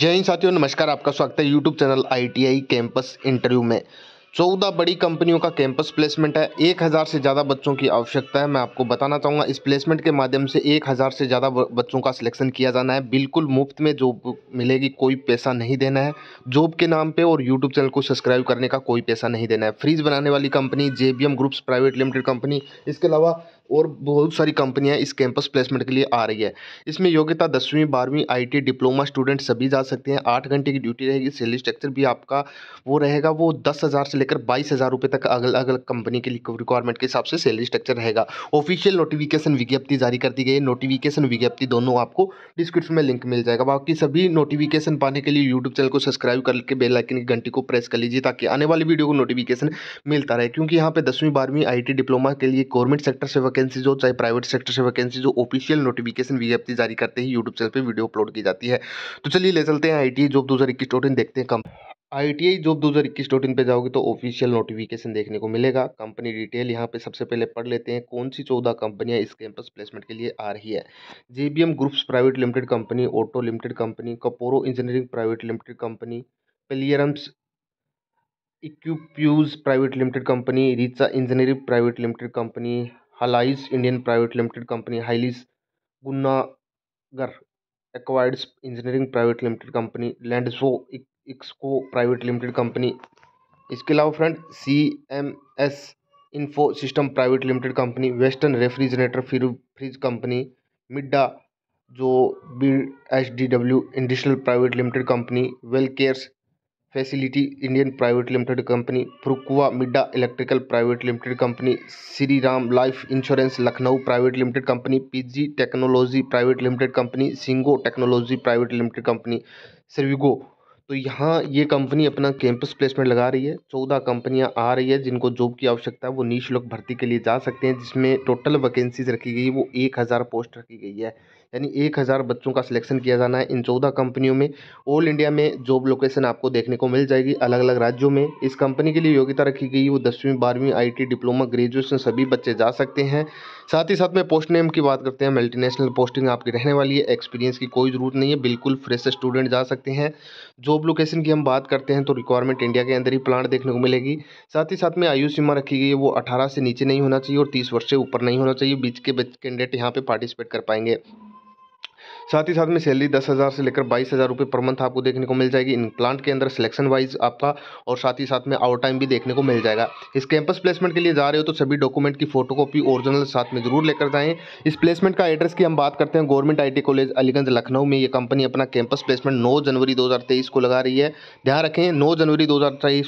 जय हिंद साथियों नमस्कार आपका स्वागत है YouTube channel I campus interview में चौदह बड़ी कंपनियों का कैंपस प्लेसमेंट है एक हज़ार से ज़्यादा बच्चों की आवश्यकता है मैं आपको बताना चाहूँगा इस प्लेसमेंट के माध्यम से एक हज़ार से ज़्यादा बच्चों का सिलेक्शन किया जाना है बिल्कुल मुफ्त में जॉब मिलेगी कोई पैसा नहीं देना है जॉब के नाम पे और यूट्यूब चैनल को सब्सक्राइब करने का कोई पैसा नहीं देना है फ्रीज बनाने वाली company J groups private limited company इसके अलावा और बहुत सारी कंपनियां इस कैंपस प्लेसमेंट के लिए आ रही है इसमें योग्यता दसवीं बारहवीं आईटी डिप्लोमा स्टूडेंट सभी जा सकते हैं आठ घंटे की ड्यूटी रहेगी सैलरी स्ट्रक्चर भी आपका वो रहेगा वो दस हज़ार से लेकर बाईस हज़ार रुपये तक अलग अलग कंपनी के रिक्वायरमेंट के हिसाब से सैलरी स्ट्रक्चर रहेगा ऑफिशियल नोटिफिकेशन विज्ञप्ति जारी कर दी गई है नोटिफिकेशन विज्ञप्ति दोनों आपको डिस्क्रिप्शन में लिंक मिल जाएगा बाकी सभी नोटिफिकेशन पाने के लिए यूट्यूब चैनल को सब्सक्राइब करके बेलाइकन की घंटी को प्रेस कर लीजिए ताकि आने वाली वीडियो को नोटिफिकेशन मिलता रहे क्योंकि यहाँ पर दसवीं बारहवीं आई डिप्लोमा के लिए गवर्नमेंट सेक्टर से वैकेंसी हो चाहे प्राइवेट सेक्टर से वैकेंसी हो ऑफिशियल नोटिफिकेशन विज्ञप्ति जारी करते ही यूट्यूब चैनल पर वीडियो अपलोड की जाती है तो चलिए ले चलते हैं आई टी जॉब दो हज़ार देखते हैं कम आई टी आई जॉब दो हज़ार इक्कीस डॉट इन पर जाओगे तो ऑफिशियल नोटिफिकेशन देखने को मिलेगा कंपनी डिटेल यहाँ पे सबसे पहले पढ़ लेते हैं कौन सी चौदह कंपनियाँ इस कैंपस प्लेसमेंट के लिए आ रही है J B M groups private limited company auto limited company कपोरो इंजीनियरिंग प्राइवेट लिमिटेड कंपनी पेलियरम्स इक्यूप्यूज private limited company Richa engineering private limited company हलाइस इंडियन प्राइवेट लिमिटेड कंपनी हाइलिस गुन्नागर acquired engineering private limited company लैंडसो इक्सको प्राइवेट लिमिटेड कंपनी इसके अलावा friend C M S info system private limited company western refrigerator फिर फ्रिज कंपनी मिड्डा जो B H D W industrial private limited company well cares facility Indian private limited company फ्रुकुआ मिड्डा electrical private limited company Shri Ram life insurance Lucknow private limited company PG technology private limited company सिंगो technology private limited company सर्विगो तो यहाँ ये company अपना campus placement लगा रही है चौदह कंपनियाँ आ रही है जिनको जॉब की आवश्यकता है वो नीच लोग भर्ती के लिए जा सकते हैं जिसमें टोटल वैकेंसीज रखी गई है वो एक हज़ार पोस्ट रखी गई है यानी एक हज़ार बच्चों का सिलेक्शन किया जाना है इन चौदह कंपनियों में ऑल इंडिया में जॉब लोकेशन आपको देखने को मिल जाएगी अलग अलग राज्यों में इस कंपनी के लिए योग्यता रखी गई वो दसवीं बारहवीं आईटी डिप्लोमा ग्रेजुएशन सभी बच्चे जा सकते हैं साथ ही साथ में पोस्ट नेम की बात करते हैं मल्टीनेशनल पोस्टिंग आपकी रहने वाली है एक्सपीरियंस की कोई ज़रूरत नहीं है बिल्कुल फ्रेश स्टूडेंट जा सकते हैं जॉब लोकेशन की हम बात करते हैं तो रिक्वायरमेंट इंडिया के अंदर ही प्लांट देखने को मिलेगी साथ ही साथ में आयु सीमा रखी गई है वो अठारह से नीचे नहीं होना चाहिए और तीस वर्ष से ऊपर नहीं होना चाहिए बीच के कैंडिडेट यहाँ पर पार्टिसिपेट कर पाएंगे साथ ही साथ में सैलरी दस हज़ार से लेकर बाईस हज़ार रुपये पर मंथ आपको देखने को मिल जाएगी इन प्लांट के अंदर सिलेक्शन वाइज आपका और साथ ही साथ में आउट टाइम भी देखने को मिल जाएगा इस कैंपस प्लेसमेंट के लिए जा रहे हो तो सभी डॉक्यूमेंट की फोटोकॉपी ओरिजिनल साथ में जरूर लेकर जाएँ इस प्लेसमेंट का एड्रेस की हम बात करते हैं government I college Aliganj Lucknow में ये कंपनी अपना कैंपस प्लेसमेंट नौ जनवरी दो को लगा रही है ध्यान रखें नौ जनवरी दो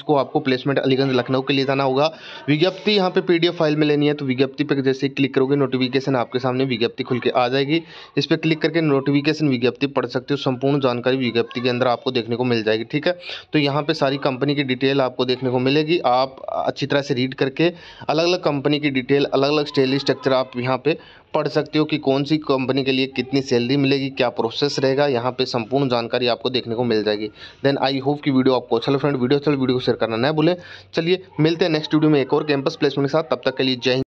को आपको प्लेसमेंट अलीगंज लखनऊ के लिए जाना होगा विज्ञप्ति यहाँ पे पी फाइल में लेनी है तो विज्ञप्ति पर जैसे क्लिक करोगे नोटिफिकेशन आपके सामने विज्ञप्ति खुल के आ जाएगी इस पर क्लिक करके नोट नोटिफिकेशन विज्ञप्ति पढ़ सकते हो संपूर्ण जानकारी विज्ञप्ति के अंदर आपको देखने को मिल जाएगी ठीक है तो यहाँ पे सारी कंपनी की डिटेल आपको देखने को मिलेगी आप अच्छी तरह से रीड करके अलग अलग कंपनी की डिटेल अलग अलग स्टेली स्ट्रक्चर आप यहाँ पर पढ़ सकते हो कि कौन सी कंपनी के लिए कितनी सैलरी मिलेगी क्या प्रोसेस रहेगा यहाँ पे संपूर्ण जानकारी आपको देखने को मिल जाएगी देन आई होप कि वीडियो आपको अच्छा फ्रेंड वीडियो अच्छा वीडियो को शेयर करना ना भूलें चलिए मिलते हैं नेक्स्ट वीडियो में एक और कैंपस प्लेसमेंट के साथ तब तक के लिए जय